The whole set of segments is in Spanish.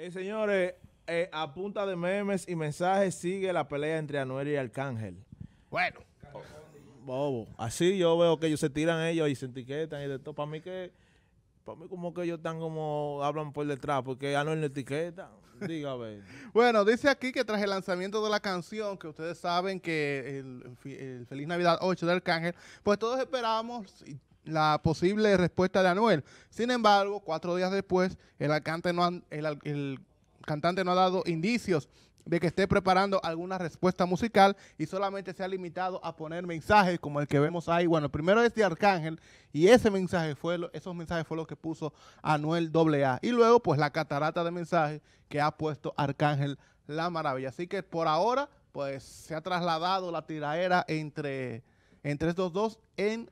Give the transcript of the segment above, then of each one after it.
Eh, señores, eh, a punta de memes y mensajes sigue la pelea entre Anuel y Arcángel. Bueno. bobo. Así yo veo que ellos se tiran ellos y se etiquetan y de todo. Para mí que... Para mí como que ellos están como... Hablan por detrás porque Anuel no etiqueta. Dígame. bueno, dice aquí que tras el lanzamiento de la canción, que ustedes saben que el, Feliz Navidad 8 de Arcángel, pues todos esperamos. y la posible respuesta de Anuel. Sin embargo, cuatro días después, el, no el, cantante no ha dado indicios de que esté preparando alguna respuesta musical y solamente se ha limitado a poner mensajes como el que vemos ahí. Bueno, primero este Arcángel y ese mensaje fue, lo, esos mensajes fue lo que puso Anuel AA. Y luego, pues la catarata de mensajes que ha puesto Arcángel La Maravilla. Así que por ahora, pues se ha trasladado la tiraera entre, entre estos dos en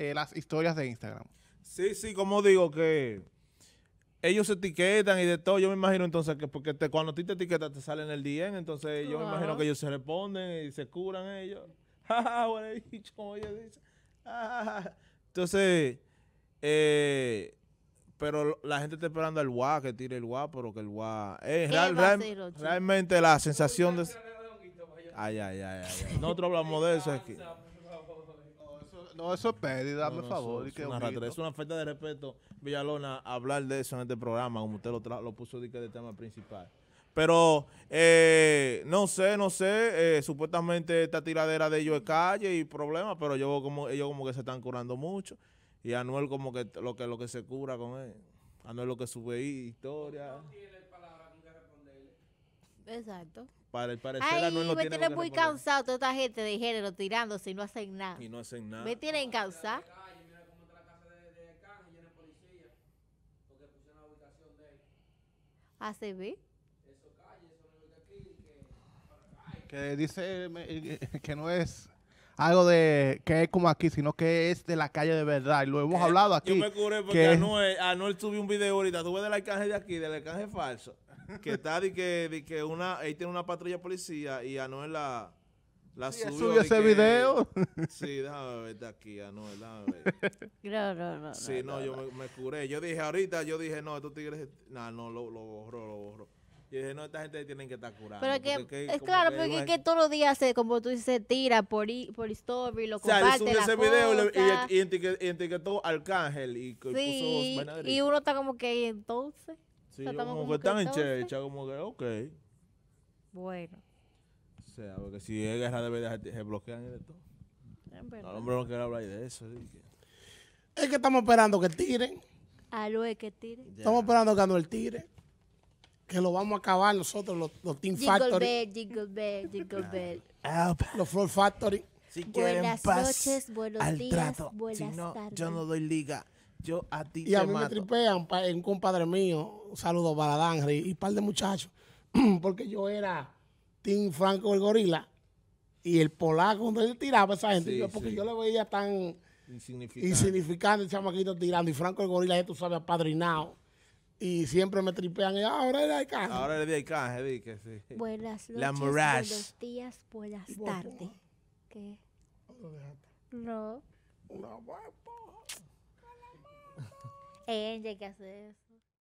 eh, las historias de Instagram. Sí, sí, como digo que ellos se etiquetan y de todo, yo me imagino entonces que porque cuando a ti te etiquetas te salen el DM, entonces yo me imagino que ellos se responden y se curan ellos. entonces, pero la gente está esperando el guá, que tire el guá, pero que el guá... Eh, realmente la sensación de... Ay, ay, ay, ay, ay. Nosotros hablamos de eso aquí. No, eso es pérdida, por favor. Es, una falta de respeto, Villalona, hablar de eso en este programa, como usted lo, lo puso de, tema principal. Pero eh, no sé, no sé. Eh, supuestamente esta tiradera de ellos es calle y problema, pero yo como, ellos como que se están curando mucho. Y Anuel como que lo que, lo que se cura con él. Anuel lo que sube historia. Exacto. Para parecer, no me tiene muy cansado toda esta gente de género tirándose y no hacen nada. Y no hacen nada. Me tienen cansado. ve? Que dice eh, que no es algo de que es como aquí, sino que es de la calle de verdad. Y lo hemos hablado aquí. Yo me curé porque que Anuel, Anuel subió un video ahorita. tuve ves la alcance de aquí, del alcance falso que está de que, que una, ahí tiene una patrulla policía y Anuel la, la subió. ese video? Sí, déjame ver de aquí, Anuel, déjame ver. No, no, no. Sí, no, yo me, curé. Yo dije, ahorita, yo dije, no, estos tigres, no, no, lo, lo borró, lo borro Yo dije, no, esta gente tiene que estar curada. Pero que, es claro, porque es que todos los días, se, como tú dices, tira por, historia por lo comparte, O sea, ese video y, y, etiquetó Arcángel y, y Y uno está como que, entonces? como, que están en checha, como que, ok. Bueno. O sea, porque si es guerra de verdad, se bloquean y de todo. No, hombre no quiere hablar de eso. Es que estamos esperando que tiren. A lo que tiren. Estamos esperando que el tire. Que lo vamos a acabar nosotros, los, Team jingle Factory. Bell, jingle Bell, Jingle Bell. los Floor Factory. Si buenas paz noches, buenos días, buenas tardes. Yo no doy liga. Yo a ti Y a mí me tripean un compadre mío, un saludo para Danry y un par de muchachos, porque yo era Tim Franco el gorila y el polaco donde él tiraba a esa gente, porque yo le veía tan insignificante. insignificante el chamaquito tirando y Franco el gorila, ya tú sabes, apadrinado. Y siempre me tripean. Y ahora era el canje. Ahora era de canje, di que sí. Buenas noches. días, buenas tardes. ¿Qué? No ella que hace eso.